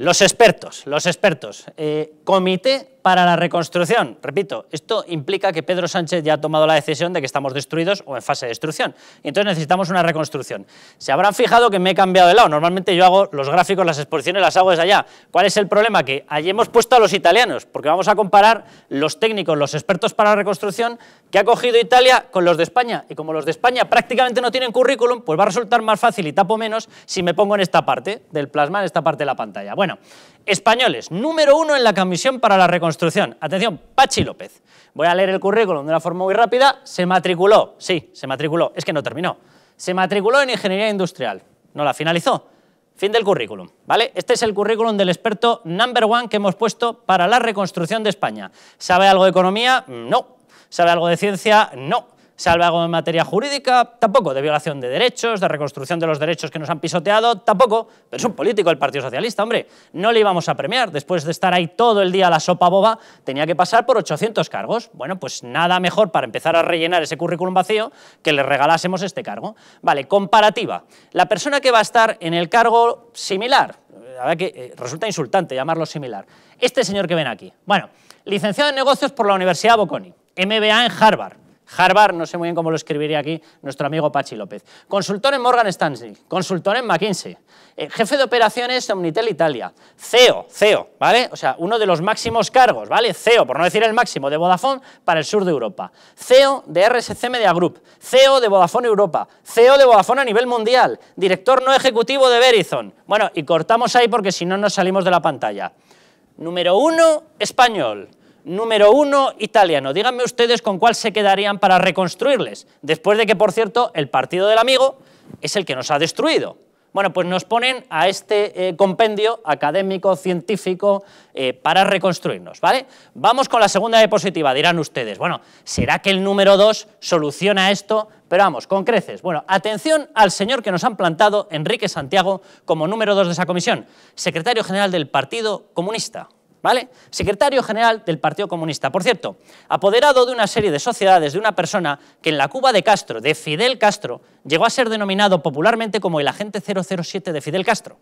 Los expertos, los expertos. Eh, comité para la reconstrucción. Repito, esto implica que Pedro Sánchez ya ha tomado la decisión de que estamos destruidos o en fase de destrucción. Y entonces necesitamos una reconstrucción. Se habrán fijado que me he cambiado de lado. Normalmente yo hago los gráficos, las exposiciones, las hago desde allá. ¿Cuál es el problema? Que allí hemos puesto a los italianos, porque vamos a comparar los técnicos, los expertos para la reconstrucción que ha cogido Italia con los de España. Y como los de España prácticamente no tienen currículum, pues va a resultar más fácil y tapo menos si me pongo en esta parte del plasma, en esta parte de la pantalla. Bueno, españoles, número uno en la Comisión para la Reconstrucción. Atención, Pachi López. Voy a leer el currículum de una forma muy rápida. Se matriculó, sí, se matriculó, es que no terminó. Se matriculó en Ingeniería Industrial, no la finalizó. Fin del currículum, ¿vale? Este es el currículum del experto number one que hemos puesto para la reconstrucción de España. ¿Sabe algo de economía? No. ¿Sabe algo de ciencia? No salve algo en materia jurídica, tampoco, de violación de derechos, de reconstrucción de los derechos que nos han pisoteado, tampoco, pero es un político el Partido Socialista, hombre, no le íbamos a premiar, después de estar ahí todo el día a la sopa boba, tenía que pasar por 800 cargos, bueno, pues nada mejor para empezar a rellenar ese currículum vacío que le regalásemos este cargo. Vale, comparativa, la persona que va a estar en el cargo similar, que eh, resulta insultante llamarlo similar, este señor que ven aquí, bueno, licenciado en negocios por la Universidad Bocconi, MBA en Harvard, Harvard, no sé muy bien cómo lo escribiría aquí nuestro amigo Pachi López. Consultor en Morgan Stanley, consultor en McKinsey, eh, jefe de operaciones Omnitel Italia, CEO, CEO, ¿vale? O sea, uno de los máximos cargos, ¿vale? CEO, por no decir el máximo, de Vodafone para el sur de Europa, CEO de RSC Media Group, CEO de Vodafone Europa, CEO de Vodafone a nivel mundial, director no ejecutivo de Verizon. Bueno, y cortamos ahí porque si no nos salimos de la pantalla. Número uno, español número uno italiano. Díganme ustedes con cuál se quedarían para reconstruirles, después de que, por cierto, el partido del amigo es el que nos ha destruido. Bueno, pues nos ponen a este eh, compendio académico, científico, eh, para reconstruirnos, ¿vale? Vamos con la segunda diapositiva, dirán ustedes. Bueno, ¿será que el número dos soluciona esto? Pero vamos, con creces. Bueno, atención al señor que nos han plantado, Enrique Santiago, como número dos de esa comisión, secretario general del Partido Comunista. ¿vale? Secretario general del Partido Comunista. Por cierto, apoderado de una serie de sociedades de una persona que en la Cuba de Castro, de Fidel Castro, llegó a ser denominado popularmente como el agente 007 de Fidel Castro.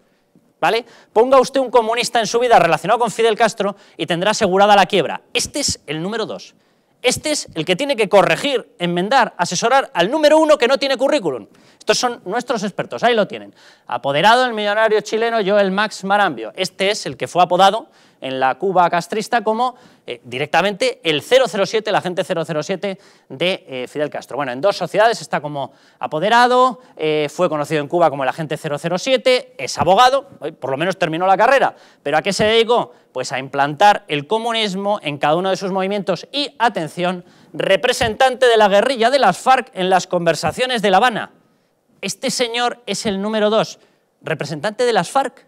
¿Vale? Ponga usted un comunista en su vida relacionado con Fidel Castro y tendrá asegurada la quiebra. Este es el número dos. Este es el que tiene que corregir, enmendar, asesorar al número uno que no tiene currículum. Estos son nuestros expertos, ahí lo tienen. Apoderado el millonario chileno Joel Max Marambio. Este es el que fue apodado en la Cuba castrista como eh, directamente el 007, el agente 007 de eh, Fidel Castro. Bueno, en dos sociedades está como apoderado, eh, fue conocido en Cuba como el agente 007, es abogado, por lo menos terminó la carrera, pero ¿a qué se dedicó? Pues a implantar el comunismo en cada uno de sus movimientos y, atención, representante de la guerrilla de las FARC en las conversaciones de La Habana. Este señor es el número dos, representante de las FARC.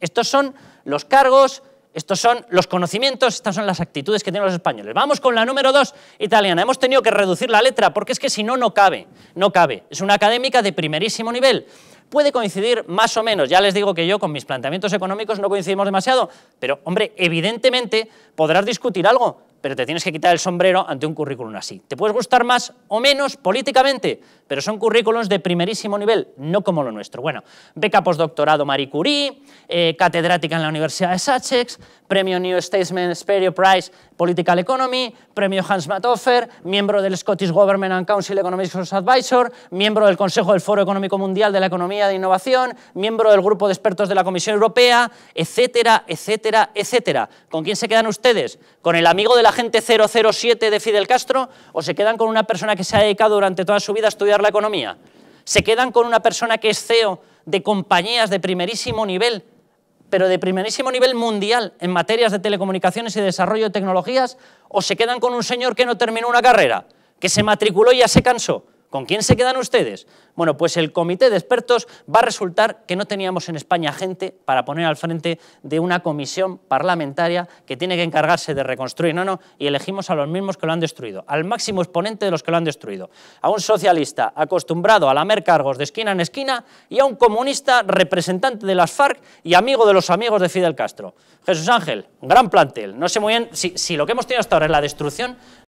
Estos son los cargos, estos son los conocimientos, estas son las actitudes que tienen los españoles. Vamos con la número dos, italiana. Hemos tenido que reducir la letra porque es que si no, no cabe. No cabe. Es una académica de primerísimo nivel. Puede coincidir más o menos. Ya les digo que yo con mis planteamientos económicos no coincidimos demasiado. Pero, hombre, evidentemente podrás discutir algo, pero te tienes que quitar el sombrero ante un currículum así. Te puedes gustar más o menos políticamente, pero son currículums de primerísimo nivel, no como lo nuestro. Bueno, beca postdoctorado Marie Curie, eh, catedrática en la Universidad de Sussex, premio New Statesman Sperry Prize Political Economy, premio Hans Matoffer, miembro del Scottish Government and Council Economic Advisor, miembro del Consejo del Foro Económico Mundial de la Economía de Innovación, miembro del Grupo de Expertos de la Comisión Europea, etcétera, etcétera, etcétera. ¿Con quién se quedan ustedes? ¿Con el amigo de la gente 007 de Fidel Castro? ¿O se quedan con una persona que se ha dedicado durante toda su vida a estudiar la economía. Se quedan con una persona que es CEO de compañías de primerísimo nivel, pero de primerísimo nivel mundial en materias de telecomunicaciones y desarrollo de tecnologías, o se quedan con un señor que no terminó una carrera, que se matriculó y ya se cansó, ¿Con quién se quedan ustedes? Bueno, pues el comité de expertos va a resultar que no teníamos en España gente para poner al frente de una comisión parlamentaria que tiene que encargarse de reconstruir. No, no, y elegimos a los mismos que lo han destruido, al máximo exponente de los que lo han destruido. A un socialista acostumbrado a lamer cargos de esquina en esquina y a un comunista representante de las FARC y amigo de los amigos de Fidel Castro. Jesús Ángel, gran plantel. No sé muy bien si, lo que hemos tenido hasta ahora es la destrucción,